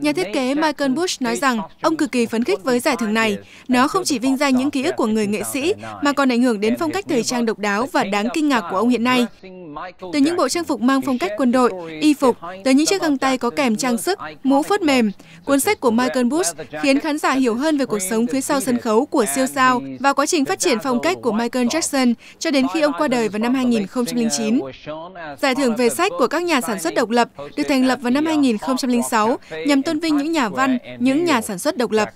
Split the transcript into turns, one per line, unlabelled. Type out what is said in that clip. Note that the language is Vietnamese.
Nhà thiết kế Michael
Bush nói rằng ông cực kỳ phấn khích với giải thưởng này. Nó không chỉ vinh danh những ký ức của người nghệ sĩ mà còn ảnh hưởng đến phong cách thời trang độc đáo và đáng kinh ngạc của ông hiện nay. Từ những bộ trang phục mang phong cách quân đội, y phục, tới những chiếc găng tay có kèm trang sức, mũ phớt mềm, cuốn sách của Michael Bush khiến khán giả hiểu hơn về cuộc sống phía sau sân khấu của siêu sao và quá trình phát triển phong cách của Michael Jackson cho đến khi ông qua đời vào năm 2009. Uh, Giải thưởng về sách của các nhà sản xuất độc lập được thành lập vào năm 2006 nhằm tôn vinh những nhà văn, những nhà sản xuất độc lập.